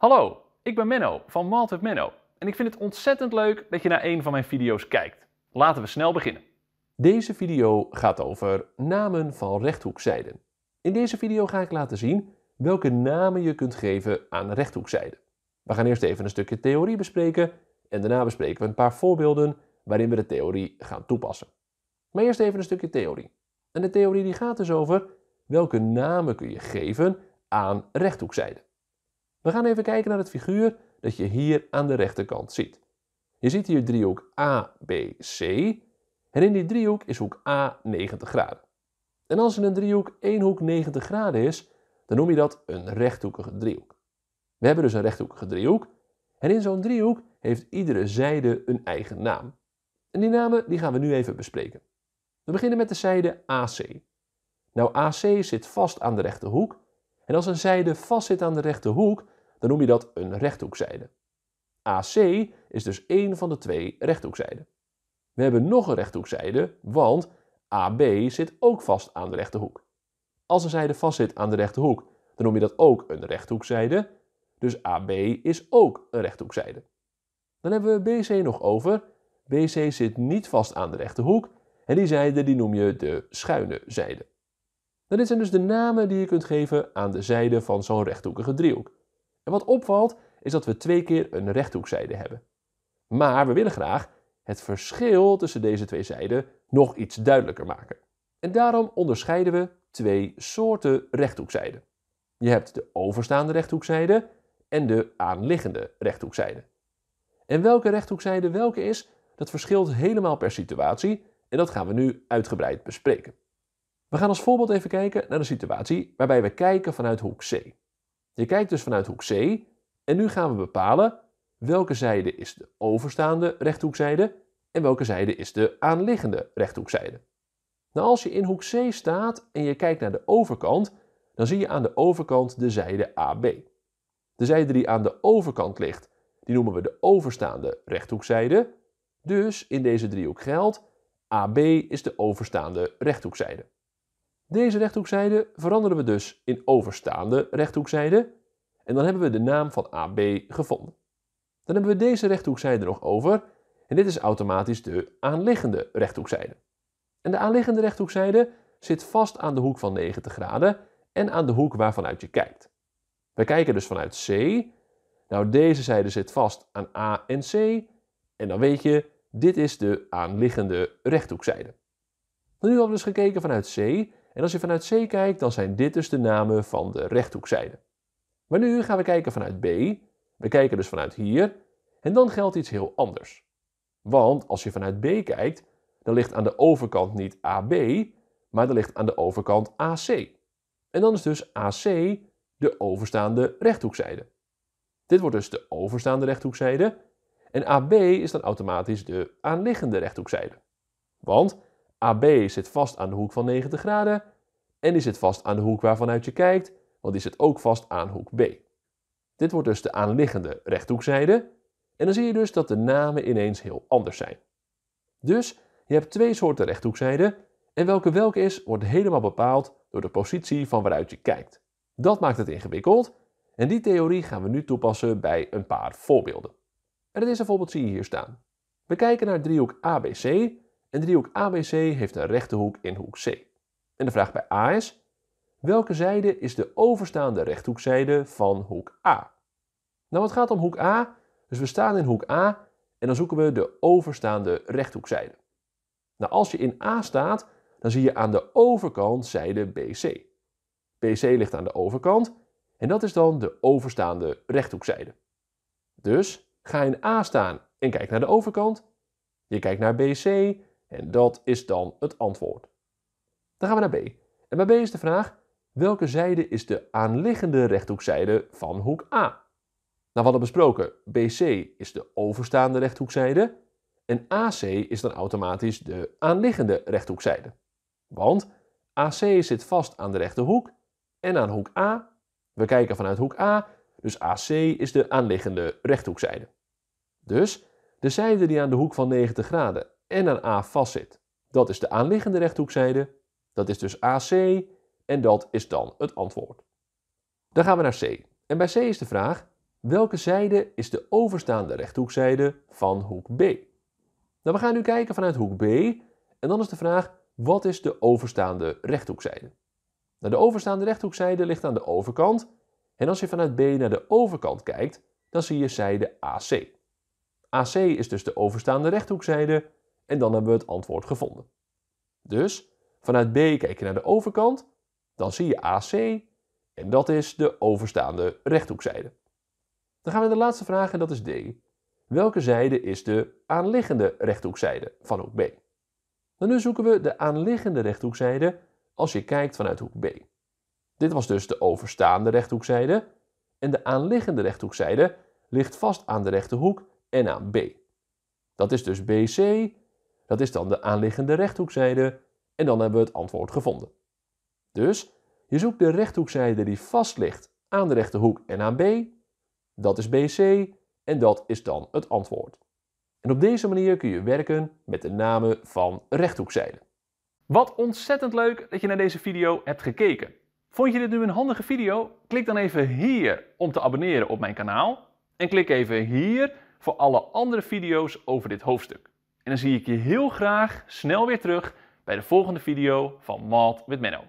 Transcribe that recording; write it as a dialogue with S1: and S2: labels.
S1: Hallo, ik ben Menno van Malt with Menno en ik vind het ontzettend leuk dat je naar een van mijn video's kijkt. Laten we snel beginnen. Deze video gaat over namen van rechthoekzijden. In deze video ga ik laten zien welke namen je kunt geven aan rechthoekzijden. We gaan eerst even een stukje theorie bespreken en daarna bespreken we een paar voorbeelden waarin we de theorie gaan toepassen. Maar eerst even een stukje theorie. En de theorie die gaat dus over welke namen kun je geven aan rechthoekzijden. We gaan even kijken naar het figuur dat je hier aan de rechterkant ziet. Je ziet hier driehoek ABC en in die driehoek is hoek A 90 graden. En als in een driehoek één hoek 90 graden is, dan noem je dat een rechthoekige driehoek. We hebben dus een rechthoekige driehoek en in zo'n driehoek heeft iedere zijde een eigen naam. En die namen die gaan we nu even bespreken. We beginnen met de zijde AC. Nou, AC zit vast aan de rechte hoek en als een zijde vast zit aan de rechte hoek, dan noem je dat een rechthoekzijde. AC is dus één van de twee rechthoekzijden. We hebben nog een rechthoekzijde, want AB zit ook vast aan de rechte hoek. Als een zijde vast zit aan de rechte hoek, dan noem je dat ook een rechthoekzijde. Dus AB is ook een rechthoekzijde. Dan hebben we BC nog over. BC zit niet vast aan de rechte hoek en die zijde die noem je de schuine zijde. Dat zijn dus de namen die je kunt geven aan de zijde van zo'n rechthoekige driehoek. En wat opvalt is dat we twee keer een rechthoekzijde hebben. Maar we willen graag het verschil tussen deze twee zijden nog iets duidelijker maken. En daarom onderscheiden we twee soorten rechthoekzijden. Je hebt de overstaande rechthoekzijde en de aanliggende rechthoekzijde. En welke rechthoekzijde welke is, dat verschilt helemaal per situatie en dat gaan we nu uitgebreid bespreken. We gaan als voorbeeld even kijken naar een situatie waarbij we kijken vanuit hoek C. Je kijkt dus vanuit hoek C en nu gaan we bepalen welke zijde is de overstaande rechthoekzijde en welke zijde is de aanliggende rechthoekzijde. Nou, als je in hoek C staat en je kijkt naar de overkant, dan zie je aan de overkant de zijde AB. De zijde die aan de overkant ligt, die noemen we de overstaande rechthoekzijde. Dus in deze driehoek geldt AB is de overstaande rechthoekzijde. Deze rechthoekzijde veranderen we dus in overstaande rechthoekzijde en dan hebben we de naam van AB gevonden. Dan hebben we deze rechthoekzijde nog over en dit is automatisch de aanliggende rechthoekzijde. En de aanliggende rechthoekzijde zit vast aan de hoek van 90 graden en aan de hoek waarvanuit je kijkt. We kijken dus vanuit C. Nou, deze zijde zit vast aan A en C. En dan weet je, dit is de aanliggende rechthoekzijde. Nu hebben we dus gekeken vanuit C en als je vanuit C kijkt, dan zijn dit dus de namen van de rechthoekzijde. Maar nu gaan we kijken vanuit B. We kijken dus vanuit hier. En dan geldt iets heel anders. Want als je vanuit B kijkt, dan ligt aan de overkant niet AB, maar dan ligt aan de overkant AC. En dan is dus AC de overstaande rechthoekzijde. Dit wordt dus de overstaande rechthoekzijde. En AB is dan automatisch de aanliggende rechthoekzijde. Want AB zit vast aan de hoek van 90 graden en die zit vast aan de hoek waarvanuit je kijkt, want die zit ook vast aan hoek B. Dit wordt dus de aanliggende rechthoekzijde en dan zie je dus dat de namen ineens heel anders zijn. Dus je hebt twee soorten rechthoekzijden en welke welke is wordt helemaal bepaald door de positie van waaruit je kijkt. Dat maakt het ingewikkeld en die theorie gaan we nu toepassen bij een paar voorbeelden. En is eerste voorbeeld zie je hier staan. We kijken naar driehoek ABC en driehoek ABC heeft een rechte hoek in hoek C. En de vraag bij A is, welke zijde is de overstaande rechthoekzijde van hoek A? Nou, het gaat om hoek A, dus we staan in hoek A en dan zoeken we de overstaande rechthoekzijde. Nou, als je in A staat, dan zie je aan de overkant zijde BC. BC ligt aan de overkant en dat is dan de overstaande rechthoekzijde. Dus ga in A staan en kijk naar de overkant. Je kijkt naar BC en dat is dan het antwoord. Dan gaan we naar B. En bij B is de vraag, welke zijde is de aanliggende rechthoekzijde van hoek A? Nou, we hadden besproken, BC is de overstaande rechthoekzijde en AC is dan automatisch de aanliggende rechthoekzijde. Want AC zit vast aan de rechte hoek en aan hoek A. We kijken vanuit hoek A, dus AC is de aanliggende rechthoekzijde. Dus de zijde die aan de hoek van 90 graden en aan A vast zit. Dat is de aanliggende rechthoekzijde, dat is dus AC en dat is dan het antwoord. Dan gaan we naar C. En bij C is de vraag, welke zijde is de overstaande rechthoekzijde van hoek B? Nou, we gaan nu kijken vanuit hoek B en dan is de vraag, wat is de overstaande rechthoekzijde? Nou, de overstaande rechthoekzijde ligt aan de overkant en als je vanuit B naar de overkant kijkt, dan zie je zijde AC. AC is dus de overstaande rechthoekzijde en dan hebben we het antwoord gevonden. Dus vanuit B kijk je naar de overkant, dan zie je AC en dat is de overstaande rechthoekzijde. Dan gaan we naar de laatste vraag en dat is D. Welke zijde is de aanliggende rechthoekzijde van hoek B? Dan nou, nu zoeken we de aanliggende rechthoekzijde als je kijkt vanuit hoek B. Dit was dus de overstaande rechthoekzijde en de aanliggende rechthoekzijde ligt vast aan de rechte hoek en aan B. Dat is dus BC dat is dan de aanliggende rechthoekzijde en dan hebben we het antwoord gevonden. Dus je zoekt de rechthoekzijde die vast ligt aan de rechte hoek en aan B. Dat is BC en dat is dan het antwoord. En op deze manier kun je werken met de namen van rechthoekzijden. Wat ontzettend leuk dat je naar deze video hebt gekeken. Vond je dit nu een handige video? Klik dan even hier om te abonneren op mijn kanaal. En klik even hier voor alle andere video's over dit hoofdstuk. En dan zie ik je heel graag snel weer terug bij de volgende video van Malt met Menno.